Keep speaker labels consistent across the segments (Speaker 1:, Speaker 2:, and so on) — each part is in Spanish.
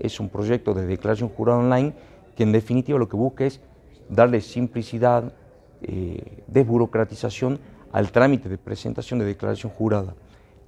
Speaker 1: Es un proyecto de declaración jurada online que en definitiva lo que busca es darle simplicidad, eh, desburocratización al trámite de presentación de declaración jurada.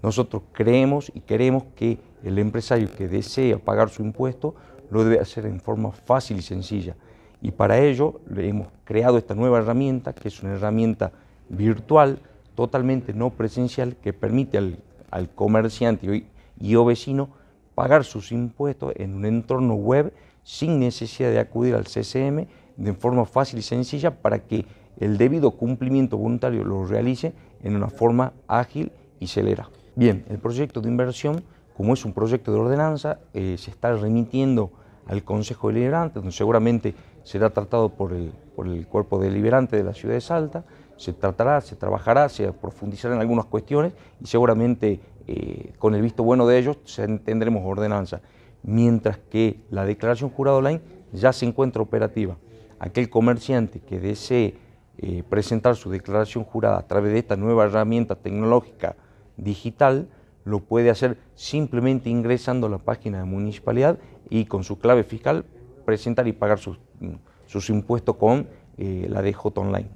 Speaker 1: Nosotros creemos y queremos que el empresario que desea pagar su impuesto lo debe hacer en forma fácil y sencilla. Y para ello le hemos creado esta nueva herramienta, que es una herramienta virtual, totalmente no presencial, que permite al, comerciante y, y o vecino pagar sus impuestos en un entorno web sin necesidad de acudir al CCM de forma fácil y sencilla para que el debido cumplimiento voluntario lo realice en una forma ágil y celera. Bien, el proyecto de inversión, como es un proyecto de ordenanza, eh, se está remitiendo al Consejo Deliberante, donde seguramente será tratado por el, por el cuerpo deliberante de la ciudad de Salta, se tratará, se trabajará, se profundizará en algunas cuestiones y seguramente eh, con el visto bueno de ellos tendremos ordenanza, mientras que la declaración jurada online ya se encuentra operativa. Aquel comerciante que desee eh, presentar su declaración jurada a través de esta nueva herramienta tecnológica digital, lo puede hacer simplemente ingresando a la página de municipalidad y con su clave fiscal presentar y pagar sus, mm, impuestos con eh, la la DJ online.